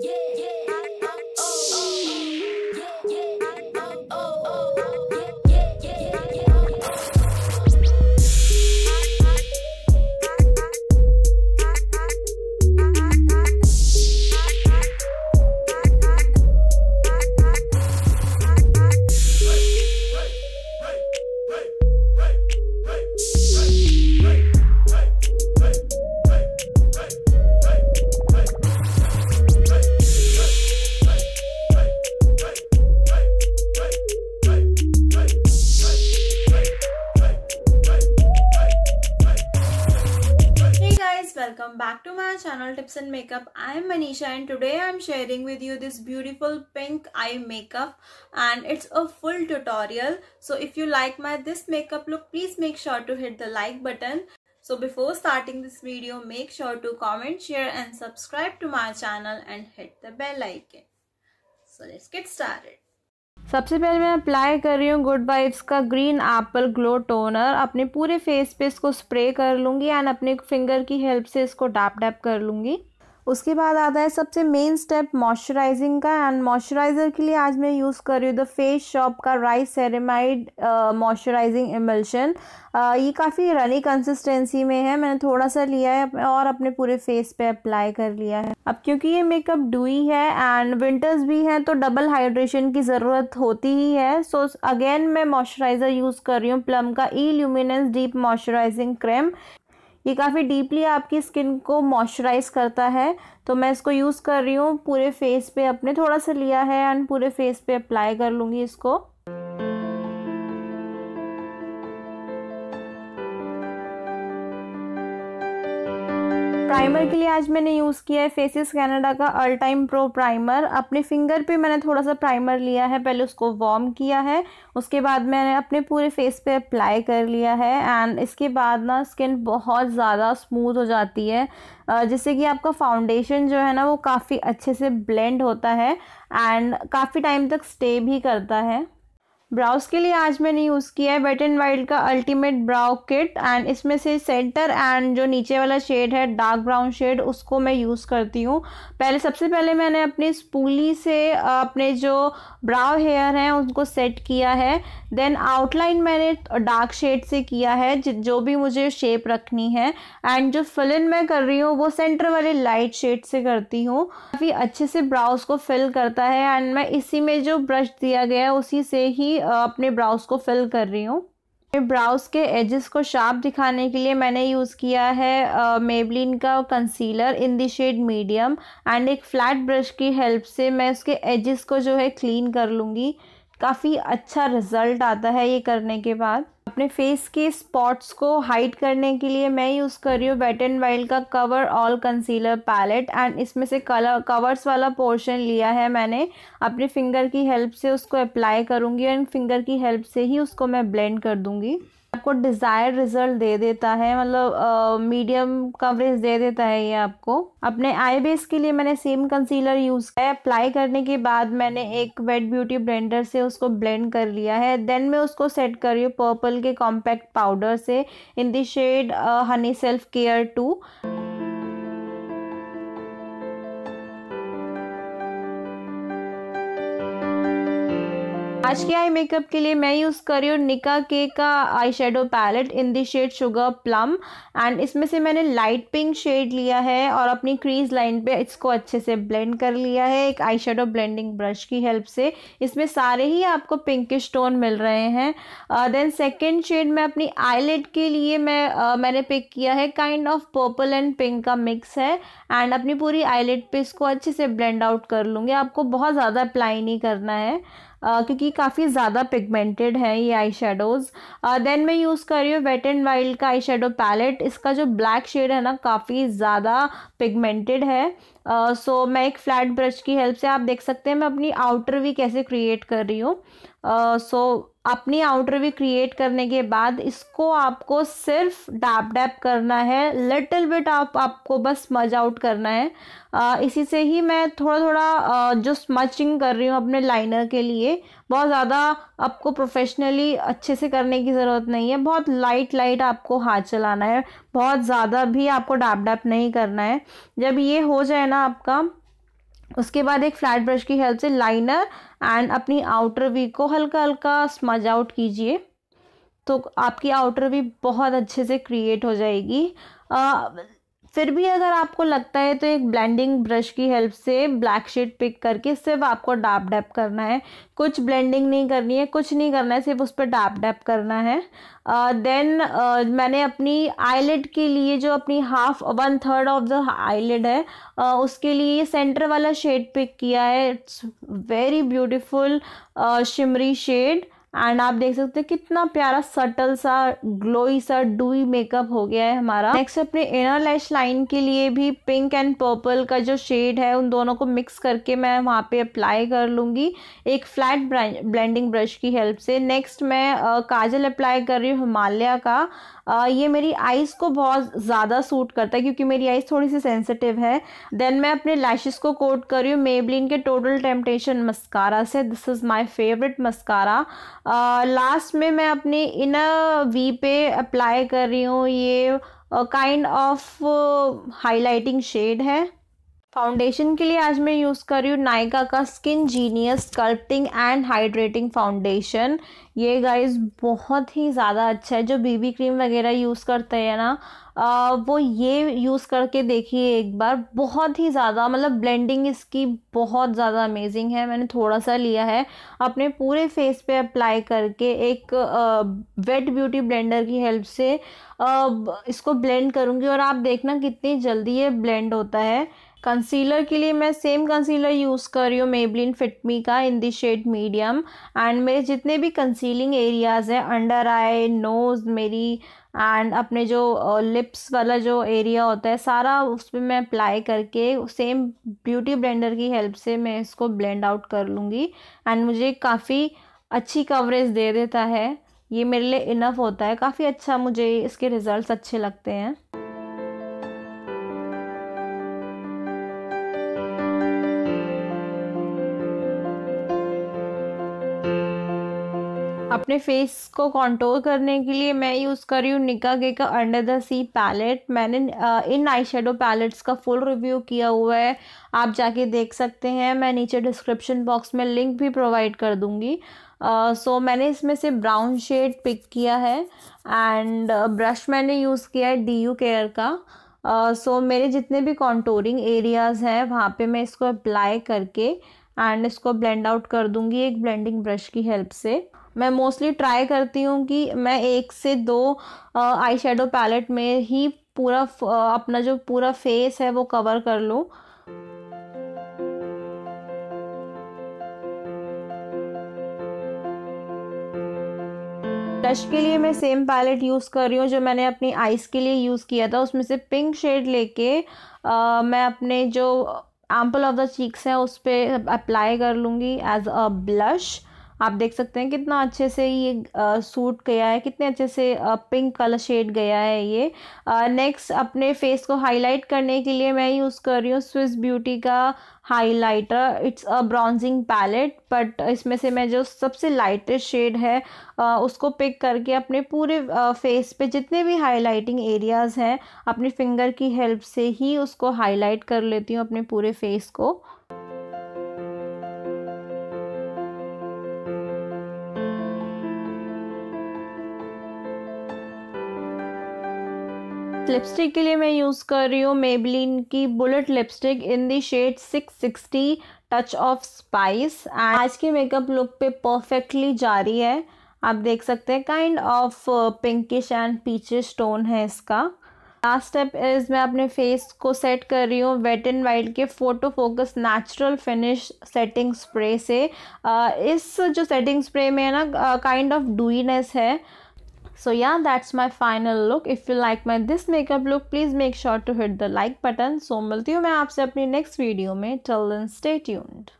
Yeah, yeah. channel Tips and Makeup. I am Manisha and today I am sharing with you this beautiful pink eye makeup and it's a full tutorial. So if you like my this makeup look please make sure to hit the like button. So before starting this video make sure to comment, share and subscribe to my channel and hit the bell icon. So let's get started. सबसे पहले मैं apply कर रही हूँ good vibes का green apple glow toner अपने पूरे face पे इसको स्प्रे कर लूँगी एंड अपने फिंगर की हेल्प से इसको डैप डैप कर लूँगी उसके बाद आता है सबसे मेन स्टेप मॉइस्चराइजिंग का एंड मॉइस्चराइज़र के लिए आज मैं यूज़ कर रही हूँ द फेस शॉप का राइस सेरेमाइड मॉइस्चराइजिंग इमल्शन ये काफ़ी रनी कंसिस्टेंसी में है मैंने थोड़ा सा लिया है और अपने पूरे फेस पे अप्लाई कर लिया है अब क्योंकि ये मेकअप डुई है एंड विंटर्स भी हैं तो डबल हाइड्रेशन की ज़रूरत होती ही है सो so, अगेन मैं मॉइस्चराइज़र यूज़ कर रही हूँ प्लम का E luminence deep moisturizing cream ये काफ़ी डीपली आपकी स्किन को मॉइस्चराइज करता है तो मैं इसको यूज़ कर रही हूँ पूरे फेस पे अपने थोड़ा सा लिया है एंड पूरे फेस पे अप्लाई कर लूँगी इसको प्राइमर हम्म। के लिए आज मैंने यूज़ किया है फेसिस कैनेडा का अल टाइम प्रो प्राइमर अपने फिंगर पे मैंने थोड़ा सा प्राइमर लिया है पहले उसको वॉर्म किया है उसके बाद मैंने अपने पूरे फेस पे अप्लाई कर लिया है एंड इसके बाद ना स्किन बहुत ज़्यादा स्मूथ हो जाती है जिससे कि आपका फाउंडेशन जो है ना वो काफ़ी अच्छे से ब्लेंड होता है एंड काफ़ी टाइम तक स्टे भी करता है ब्राउज के लिए आज मैंने यूज़ किया है वेट एंड वाइल्ड का अल्टीमेट ब्राउ किट एंड इसमें से सेंटर एंड जो नीचे वाला शेड है डार्क ब्राउन शेड उसको मैं यूज़ करती हूँ पहले सबसे पहले मैंने अपनी स्पूली से अपने जो ब्राउ हेयर हैं उनको सेट किया है देन आउटलाइन मैंने डार्क शेड से किया है जो भी मुझे शेप रखनी है एंड जो फिल इन मैं कर रही हूँ वो सेंटर वाले लाइट शेड से करती हूँ काफ़ी अच्छे से ब्राउज को फिल करता है एंड मैं इसी में जो ब्रश दिया गया है उसी से ही अपने ब्राउज को फिल कर रही हूँ अपने ब्राउज के एजेस को शार्प दिखाने के लिए मैंने यूज़ किया है मेबलिन का concealer in the shade medium and एक फ्लैट ब्रश की हेल्प से मैं उसके एजेस को जो है क्लीन कर लूँगी काफ़ी अच्छा रिज़ल्ट आता है ये करने के बाद अपने फेस के स्पॉट्स को हाइड करने के लिए मैं यूज़ कर रही हूँ वेट एंड वाइल्ड का cover all concealer palette and इसमें से कलर कवर्स वाला पोर्शन लिया है मैंने अपने फिंगर की हेल्प से उसको अप्लाई करूँगी एंड फिंगर की हेल्प से ही उसको मैं ब्लेंड कर दूँगी आपको डिज़ायर रिजल्ट दे देता है मतलब मीडियम कवरेज दे देता है ये आपको अपने आई बेस के लिए मैंने सेम कंसीलर यूज़ किया अप्लाई करने के बाद मैंने एक वेट ब्यूटी ब्लेंडर से उसको ब्लेंड कर लिया है देन मैं उसको सेट कर रही हूँ पर्पल के कॉम्पैक्ट पाउडर से in the shade honey self care to आज के आई मेकअप के लिए मैं यूज़ कर रही हूँ निका के का eye shadow palette in the shade sugar plum and इसमें से मैंने लाइट पिंक शेड लिया है और अपनी क्रीज लाइन पे इसको अच्छे से ब्लेंड कर लिया है एक आई शेडो ब्लेंडिंग ब्रश की हेल्प से इसमें सारे ही आपको पिंकिश टोन मिल रहे हैं देन सेकेंड शेड में अपनी आईलेट के लिए मैं uh, मैंने पिक किया है kind of purple and pink का मिक्स है एंड अपनी पूरी आईलेट पे इसको अच्छे से ब्लेंड आउट कर लूँगी आपको बहुत ज़्यादा अप्लाई नहीं करना है क्योंकि काफ़ी ज़्यादा पिगमेंटेड है ये आई शेडोज़ देन मैं यूज़ कर रही हूँ वेट एंड वाइल्ड का आई शेडो पैलेट इसका जो ब्लैक शेड है ना काफ़ी ज़्यादा पिगमेंटेड है सो uh, so, मैं एक फ्लैट ब्रश की हेल्प से आप देख सकते हैं मैं अपनी आउटर भी कैसे क्रिएट कर रही हूँ सो अपनी आउटर भी क्रिएट करने के बाद इसको आपको सिर्फ डैप डैप करना है लिटिल बिट आप आपको बस मज आउट करना है आ, इसी से ही मैं थोड़ा थोड़ा जो स्मचिंग कर रही हूँ अपने लाइनर के लिए बहुत ज़्यादा आपको प्रोफेशनली अच्छे से करने की ज़रूरत नहीं है बहुत लाइट लाइट आपको हाथ चलाना है बहुत ज़्यादा भी आपको डैप डैप नहीं करना है जब ये हो जाए ना आपका उसके बाद एक फ्लैट ब्रश की हेल्प से लाइनर एंड अपनी आउटर वी को हल्का हल्का स्मज आउट कीजिए तो आपकी आउटर वी बहुत अच्छे से क्रिएट हो जाएगी फिर भी अगर आपको लगता है तो एक ब्लेंडिंग ब्रश की हेल्प से ब्लैक शेड पिक करके सिर्फ आपको डाप डैप करना है कुछ ब्लेंडिंग नहीं करनी है कुछ नहीं करना है सिर्फ उस पर डाप डैप करना है देन uh, uh, मैंने अपनी आईलेट के लिए जो अपनी half one third of the eyelid है uh, उसके लिए सेंटर वाला शेड पिक किया है it's very beautiful shimmery shade and आप देख सकते हैं कितना प्यारा सटल सा ग्लोई सा डूई मेकअप हो गया है हमारा नेक्स्ट अपने इनर लैश लाइन के लिए भी पिंक एंड पर्पल का जो शेड है उन दोनों को मिक्स करके मैं वहाँ पे अप्लाई कर लूँगी एक फ्लैट ब्लेंडिंग ब्रश की हेल्प से नेक्स्ट मैं काजल अप्लाई कर रही हूँ हिमालय का ये मेरी आइज़ को बहुत ज़्यादा सूट करता है क्योंकि मेरी आइज़ थोड़ी सी सेंसिटिव है देन मैं अपने लैशेस को कोट कर रही हूँ मेबलिन के टोटल टेम्पटेशन मस्कारा से this is my favourite mascara last में मैं अपने इनर वी पे अप्लाई कर रही हूँ ये काइंड ऑफ हाईलाइटिंग शेड है फाउंडेशन के लिए आज मैं यूज़ कर रही हूँ नायका का Skin Genius sculpting and hydrating foundation ये गाइस बहुत ही ज़्यादा अच्छा है जो बीबी क्रीम वगैरह यूज़ करते हैं ना आ, वो ये यूज़ करके देखिए एक बार बहुत ही ज़्यादा मतलब ब्लेंडिंग इसकी बहुत ज़्यादा अमेजिंग है मैंने थोड़ा सा लिया है अपने पूरे फेस पे अप्लाई करके एक वेट ब्यूटी ब्लेंडर की हेल्प से आ, इसको ब्लेंड करूँगी और आप देखना कितनी जल्दी ये ब्लेंड होता है कंसीलर के लिए मैं सेम कंसीलर यूज़ कर रही हूँ मेबलिन फिटमी का in the shade medium and मेरे जितने भी कंसीलिंग एरियाज़ हैं अंडर आई नोज़ मेरी एंड अपने जो लिप्स वाला जो एरिया होता है सारा उस पर मैं अप्लाई करके सेम ब्यूटी ब्लेंडर की हेल्प से मैं इसको ब्लेंड आउट कर लूँगी एंड मुझे काफ़ी अच्छी कवरेज दे देता है ये मेरे लिए इनफ होता है काफ़ी अच्छा मुझे इसके रिज़ल्ट्स अच्छे लगते हैं अपने फेस को कॉन्टोर करने के लिए मैं यूज़ कर रही हूँ निका गे का अंडर द सी पैलेट मैंने इन आई शेडो पैलेट्स का फुल रिव्यू किया हुआ है आप जाके देख सकते हैं मैं नीचे डिस्क्रिप्शन बॉक्स में लिंक भी प्रोवाइड कर दूंगी सो uh, so, मैंने इसमें से ब्राउन शेड पिक किया है एंड ब्रश uh, मैंने यूज़ किया है डी यू केयर का सो uh, so, मेरे जितने भी कॉन्टोरिंग एरियाज़ हैं वहाँ पे मैं इसको अप्लाई करके एंड इसको ब्लेंड आउट कर दूंगी एक ब्लेंडिंग ब्रश की हेल्प से मैं मोस्टली ट्राई करती हूँ कि मैं एक से दो आई शेडो पैलेट में ही पूरा अपना जो पूरा फेस है वो कवर कर लूँ ब्रश के लिए मैं सेम पैलेट यूज़ कर रही हूँ जो मैंने अपनी आइज़ के लिए यूज़ किया था उसमें से पिंक शेड लेके मैं अपने जो एम्पल ऑफ द चीक्स है उस पर अप्लाई कर लूँगी एज अ ब्लश आप देख सकते हैं कितना अच्छे से ये सूट गया है कितने अच्छे से पिंक कलर शेड गया है ये नेक्स्ट अपने फेस को हाईलाइट करने के लिए मैं यूज़ कर रही हूँ स्विस ब्यूटी का highlighter it's a bronzing palette but इसमें से मैं जो सबसे लाइटेस्ट शेड है उसको पिक करके अपने पूरे फेस पे जितने भी हाइलाइटिंग एरियाज़ हैं अपनी फिंगर की हेल्प से ही उसको हाईलाइट कर लेती हूँ अपने पूरे फेस को लिपस्टिक के लिए मैं यूज़ कर रही हूँ मेबलिन की bullet lipstick in the shade 660 Touch of Spice आज के मेकअप लुक पे परफेक्टली जा रही है आप देख सकते हैं kind of pinkish and peachish tone है इसका लास्ट स्टेप इज़ मैं अपने फेस को सेट कर रही हूँ वेट एंड वाइल्ड के Photo Focus natural finish setting spray से uh, इस जो सेटिंग स्प्रे में है ना काइंड ऑफ डूईनेस है so yeah that's my final look if you like my this makeup look please make sure to hit the like button so milti hu main aapse apni next video mein till then stay tuned